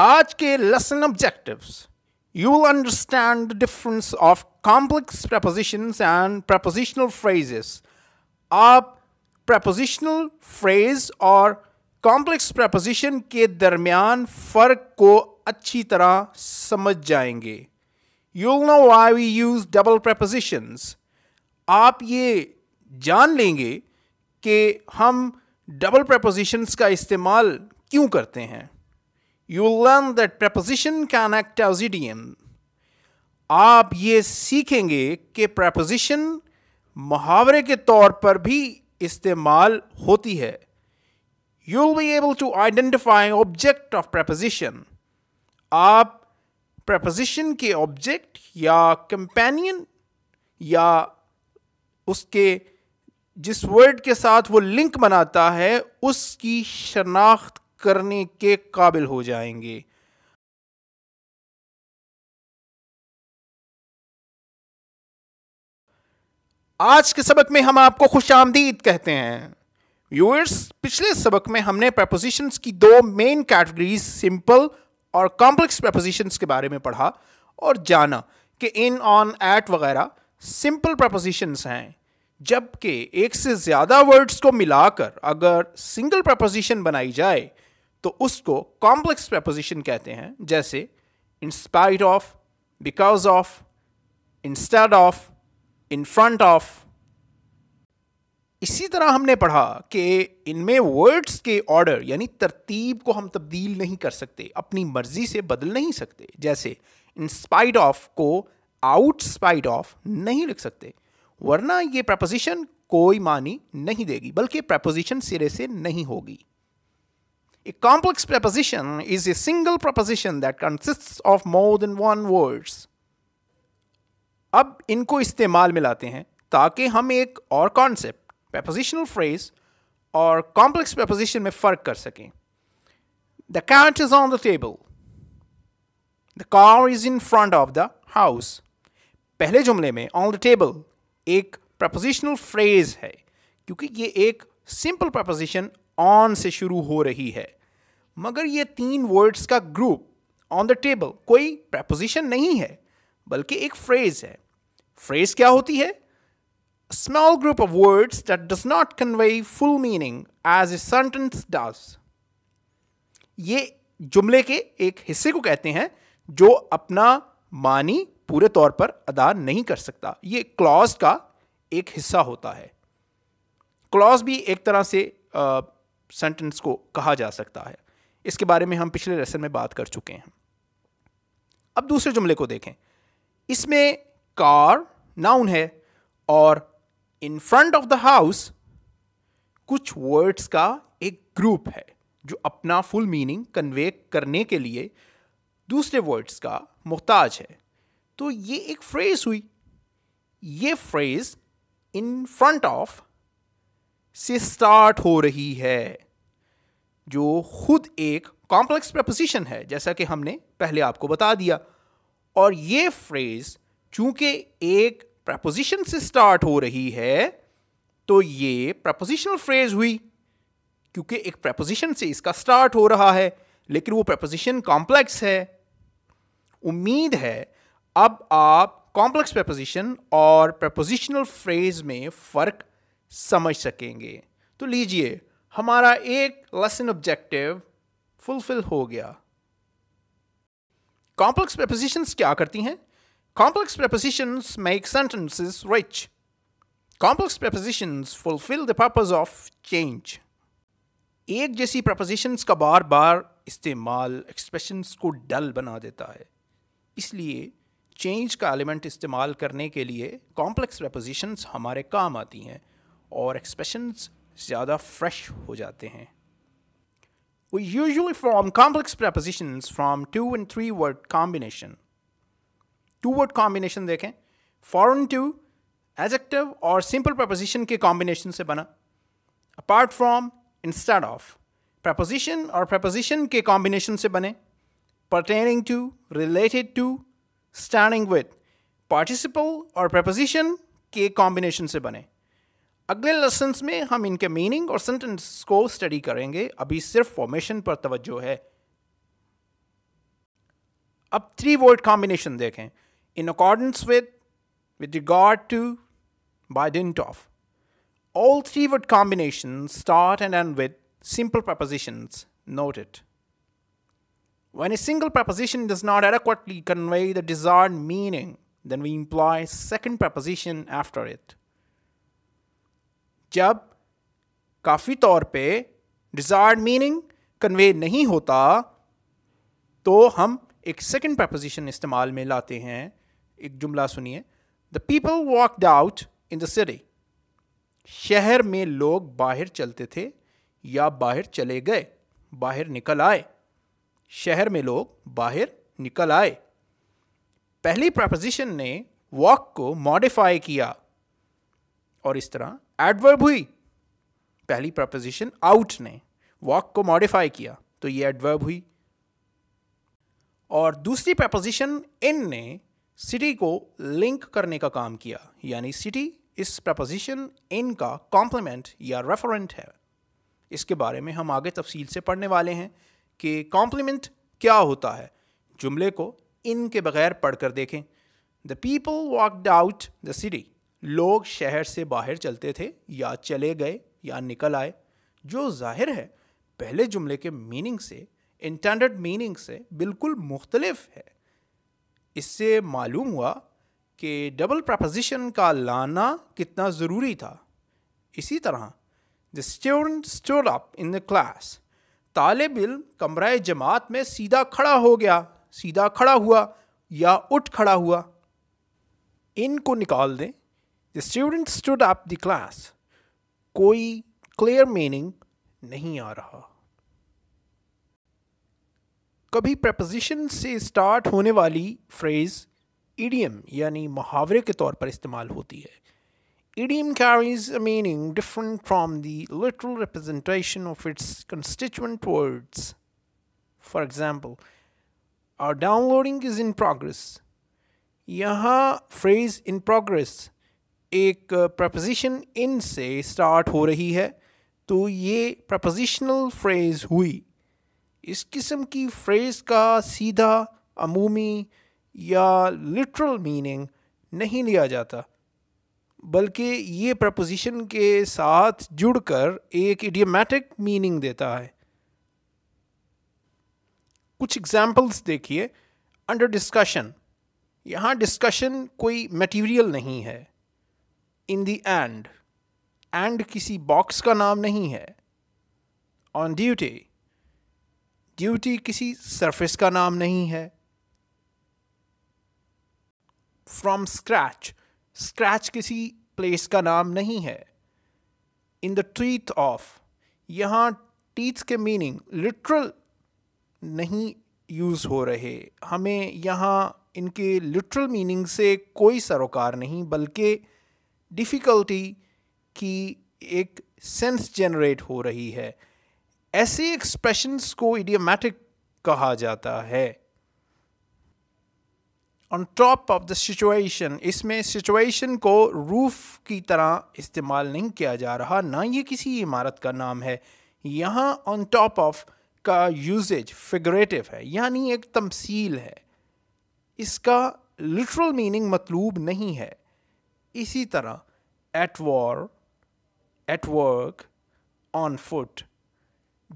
आज के lesson objectives you will understand the difference of complex prepositions and prepositional phrases आप prepositional phrase और complex preposition के दरमियान फ़र्क को अच्छी तरह समझ जाएंगे you know why we use double prepositions आप ये जान लेंगे कि हम डबल प्रपोजिशंस का इस्तेमाल क्यों करते हैं you learn that preposition can act as idiom आप ये सीखेंगे कि प्रपोजिशन मुहावरे के तौर पर भी इस्तेमाल होती है you will be able to identify object of preposition आप प्रपोजिशन के ऑब्जेक्ट या कंपेनियन या उसके जिस वर्ड के साथ वो लिंक बनाता है उसकी शनाख्त करने के काबिल हो जाएंगे आज के सबक में हम आपको खुश आमदीद कहते हैं व्यूअर्स पिछले सबक में हमने प्रपोजिशंस की दो मेन कैटेगरीज सिंपल और कॉम्प्लेक्स प्रपोजिशंस के बारे में पढ़ा और जाना कि इन ऑन एट वगैरह सिंपल प्रपोजिशंस हैं जबकि एक से ज़्यादा वर्ड्स को मिलाकर अगर सिंगल प्रपोजिशन बनाई जाए तो उसको कॉम्प्लेक्स प्रपोजिशन कहते हैं जैसे in spite of because of instead of in front of इसी तरह हमने पढ़ा कि इनमें वर्ड्स के ऑर्डर यानी तरतीब को हम तब्दील नहीं कर सकते अपनी मर्जी से बदल नहीं सकते जैसे इंस्पाइट ऑफ को आउट स्पाइट ऑफ नहीं लिख सकते वरना ये प्रपोजिशन कोई मानी नहीं देगी बल्कि प्रपोजिशन सिरे से नहीं होगी A complex preposition is a single proposition that consists of more than one words. अब इनको इस्तेमाल मिलाते हैं ताकि हम एक और कॉन्सेप्ट प्रपोजिशनल फ्रेज और कॉम्प्लेक्स प्रपोजिशन में फ़र्क कर सकें the cat is on the table the car is in front of the house पहले जुमले में ऑन द टेबल एक प्रपोजिशनल फ्रेज है क्योंकि ये एक सिंपल प्रपोजिशन ऑन से शुरू हो रही है मगर ये तीन वर्ड्स का ग्रुप ऑन द टेबल कोई प्रपोजिशन नहीं है बल्कि एक फ्रेज है फ्रेज क्या होती है small group of words that does not convey full meaning as a sentence does ये जुमले के एक हिस्से को कहते हैं जो अपना मानी पूरे तौर पर अदा नहीं कर सकता ये क्लॉज का एक हिस्सा होता है क्लॉज भी एक तरह से सेंटेंस को कहा जा सकता है इसके बारे में हम पिछले लेसन में बात कर चुके हैं अब दूसरे जुमले को देखें इसमें कार नाउन है और in front of the house कुछ वर्ड्स का एक ग्रुप है जो अपना फुल मीनिंग कन्वे करने के लिए दूसरे वर्ड्स का मोहताज है तो ये एक फ्रेज़ हुई ये फ्रेज़ इन फ्रंट ऑफ से स्टार्ट हो रही है जो खुद एक कॉम्प्लेक्स प्रपोजिशन है जैसा कि हमने पहले आपको बता दिया और ये फ्रेज चूंकि एक प्रपोजिशन से स्टार्ट हो रही है तो ये प्रपोजिशनल फ्रेज हुई क्योंकि एक प्रपोजिशन से इसका स्टार्ट हो रहा है लेकिन वो प्रपोजिशन कॉम्प्लेक्स है उम्मीद है अब आप कॉम्प्लेक्स प्रपोजिशन और प्रपोजिशनल फ्रेज में फ़र्क समझ सकेंगे तो लीजिए हमारा एक लेसन ऑब्जेक्टिव फुलफिल हो गया कॉम्प्लेक्स प्रपोजिशंस क्या करती हैं complex prepositions make sentences rich complex prepositions fulfil the purpose of change एक जैसी प्रपोजिशंस का बार बार इस्तेमाल एक्सप्रेशंस को डल बना देता है इसलिए चेंज का एलिमेंट इस्तेमाल करने के लिए कॉम्प्लेक्स प्रपोजिशंस हमारे काम आती हैं और एक्सप्रेशंस ज़्यादा फ्रेश हो जाते हैं we usually from complex preposition from two and three word combination two word combination देखें फॉरन टू एजेक्टिव और सिंपल प्रपोजिशन के कॉम्बिनेशन से बना apart from instead of preposition और प्रपोजिशन के कॉम्बिनेशन से बने pertaining to related to standing with participle और प्रपोजिशन के कॉम्बिनेशन से बने अगले लेसन में हम इनके मीनिंग और सेंटेंस को स्टडी करेंगे अभी सिर्फ फॉर्मेशन पर तवज्जो है अब थ्री वर्ड कॉम्बिनेशन देखें in accordance with with regard to by dint of all three word combination start and and with simple prepositions noted. When a single preposition does not adequately convey the desired meaning, then we imply second preposition after it. जब काफ़ी तौर पे desired meaning convey नहीं होता तो हम एक second preposition इस्तेमाल में लाते हैं एक जुमला सुनिए the people walked out in the city शहर में लोग बाहर चलते थे या बाहर चले गए बाहर निकल आए शहर में लोग बाहर निकल आए पहली प्रपोजिशन ने वॉक को मॉडिफाई किया और इस तरह एडवर्ब हुई पहली प्रपोजिशन आउट ने वॉक को मॉडिफाई किया तो ये एडवर्ब हुई और दूसरी प्रपोजिशन इन ने सिटी को लिंक करने का काम किया यानी सिटी इस प्रपोजिशन इन का कॉम्प्लीमेंट या रेफरेंट है इसके बारे में हम आगे तफसील से पढ़ने वाले हैं कि कॉम्प्लीमेंट क्या होता है जुमले को इन के बगैर पढ़कर देखें the people walked out the city लोग शहर से बाहर चलते थे या चले गए या निकल आए जो जाहिर है पहले जुमले के मीनिंग से इंटेंडेड मीनिंग से बिल्कुल मुख्तलिफ है इससे मालूम हुआ कि डबल प्रपोजिशन का लाना कितना ज़रूरी था इसी तरह the student stood up in the class तालब इम कमरा जमात में सीधा खड़ा हो गया सीधा खड़ा हुआ या उठ खड़ा हुआ इनको निकाल दें the student stood up the class कोई क्लियर मीनिंग नहीं आ रहा कभी प्रपोजिशन से स्टार्ट होने वाली फ्रेज ईडीएम यानी मुहावरे के तौर पर इस्तेमाल होती है idiom carries a meaning different from the literal representation of its constituent words for example our downloading is in progress यहाँ फ्रेज इन प्रोग्रेस एक प्रपोजिशन इन से स्टार्ट हो रही है तो ये प्रपोजिशनल फ्रेज़ हुई इस किस्म की फ्रेज़ का सीधा अमूमी या लिटरल मीनिंग नहीं लिया जाता बल्कि ये प्रपोजिशन के साथ जुड़कर एक इडियोमेटिक मीनिंग देता है कुछ एग्जांपल्स देखिए अंडर डिस्कशन यहाँ डिस्कशन कोई मटेरियल नहीं है इन दी एंड एंड किसी बॉक्स का नाम नहीं है ऑन ड्यूटी ड्यूटी किसी सरफेस का नाम नहीं है फ्रॉम स्क्रैच स्क्रैच किसी प्लेस का नाम नहीं है इन द ट्रीथ ऑफ यहाँ टीथ के मीनिंग लिटरल नहीं यूज़ हो रहे हमें यहाँ इनके लिटरल मीनिंग से कोई सरोकार नहीं बल्कि डिफ़िकल्टी की एक सेंस जनरेट हो रही है ऐसे एक्सप्रेशंस को इडियोमैटिक कहा जाता है on top of the situation इसमें सिचुएशन को रूफ की तरह इस्तेमाल नहीं किया जा रहा ना ये किसी इमारत का नाम है यहाँ ऑन टॉप ऑफ का यूजेज फिगरेटिव है यानी एक तमसील है इसका लिटरल मीनिंग मतलूब नहीं है इसी तरह at war at work on foot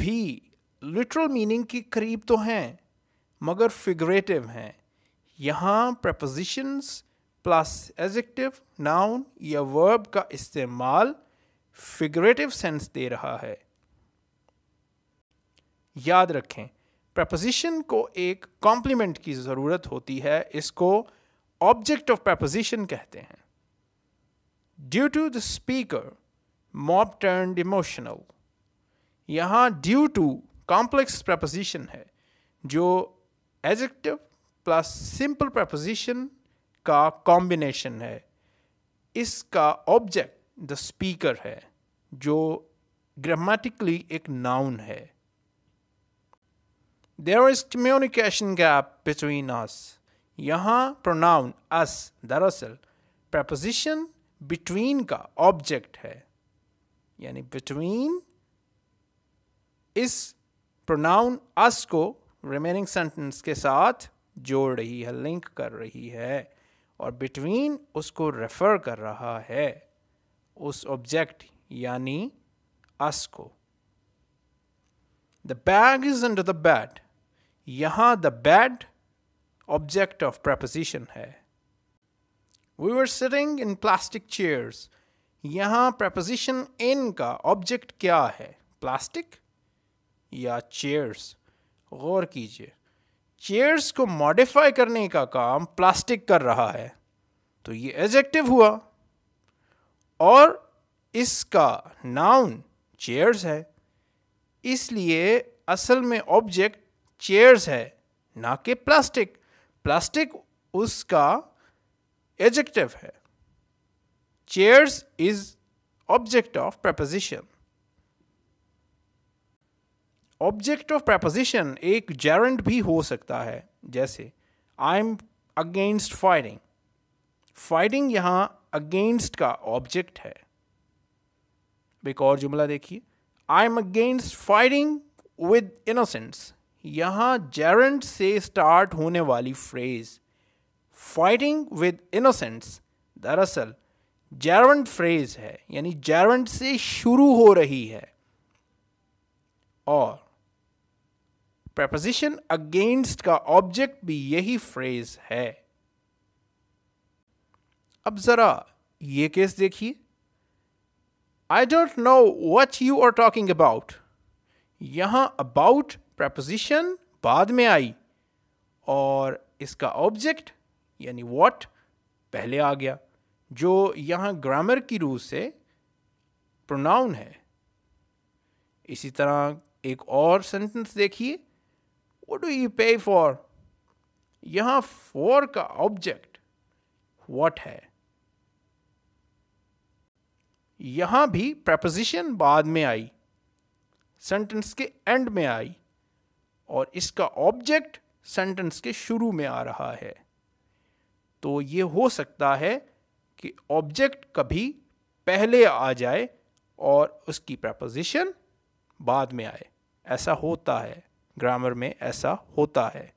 भी लिटरल मीनिंग के करीब तो हैं मगर फिगरेटिव हैं यहाँ प्रपोजिशंस प्लस एजेक्टिव नाउन या वर्ब का इस्तेमाल फिगरेटिव सेंस दे रहा है याद रखें प्रपोजिशन को एक कॉम्प्लीमेंट की ज़रूरत होती है इसको ऑब्जेक्ट ऑफ प्रपोजिशन कहते हैं due to the speaker mob turned emotional यहाँ ड्यू टू कॉम्प्लेक्स प्रपोजिशन है जो एजेक्टिव प्लस सिंपल प्रपोजिशन का कॉम्बिनेशन है इसका ऑब्जेक्ट द स्पीकर है जो ग्रामेटिकली एक नाउन है there is communication gap between us यहाँ प्रोनाउन अस दरअसल प्रपोजिशन बिटवीन का ऑब्जेक्ट है यानी बिटवीन इस प्रोनाउन अस को रिमेनिंग सेंटेंस के साथ जोड़ रही है लिंक कर रही है और बिटवीन उसको रेफर कर रहा है उस ऑब्जेक्ट यानी अस को the bag is under the bed यहां the bed object of preposition है we are sitting in plastic chairs यहाँ प्रपोजिशन इन का ऑब्जेक्ट क्या है प्लास्टिक या चेयर्स गौर कीजिए चेयर्स को मॉडिफाई करने का काम प्लास्टिक कर रहा है तो ये एजेक्टिव हुआ और इसका नाउन चेयर्स है इसलिए असल में ऑब्जेक्ट चेयर्स है ना कि प्लास्टिक प्लास्टिक उसका एजेक्टिव है chairs is object of preposition object of preposition एक जेरेंट भी हो सकता है जैसे I am against firing fighting यहां अगेंस्ट का ऑब्जेक्ट है एक और जुमला देखिए I am against fighting with innocence यहां जेरेंट से स्टार्ट होने वाली फ्रेज फाइटिंग विद इनोसेंस दरअसल जैरवंट फ्रेज है यानी जैरवंट से शुरू हो रही है और प्रपोजिशन अगेंस्ट का ऑब्जेक्ट भी यही फ्रेज है अब जरा ये केस देखिए I don't know what you are talking about यहां अबाउट प्रपोजिशन बाद में आई और इसका ऑब्जेक्ट यानी वॉट पहले आ गया जो यहाँ ग्रामर की रूह से प्रोनाउन है इसी तरह एक और सेंटेंस देखिए वो डू यू पे फॉर यहाँ फॉर का ऑब्जेक्ट वॉट है यहाँ भी प्रपोजिशन बाद में आई सेंटेंस के एंड में आई और इसका ऑब्जेक्ट सेंटेंस के शुरू में आ रहा है तो ये हो सकता है कि ऑब्जेक्ट कभी पहले आ जाए और उसकी प्रपोजिशन बाद में आए ऐसा होता है ग्रामर में ऐसा होता है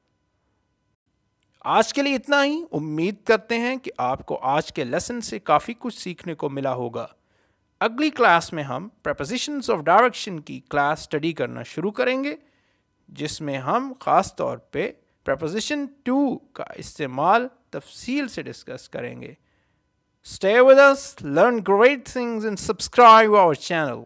आज के लिए इतना ही उम्मीद करते हैं कि आपको आज के लेसन से काफ़ी कुछ सीखने को मिला होगा अगली क्लास में हम प्रपोजिशंस ऑफ डायरेक्शन की क्लास स्टडी करना शुरू करेंगे जिसमें हम ख़ास तौर पे प्रपोजिशन टू का इस्तेमाल तफसील से डिस्कस करेंगे stay with us learn great things and subscribe our channel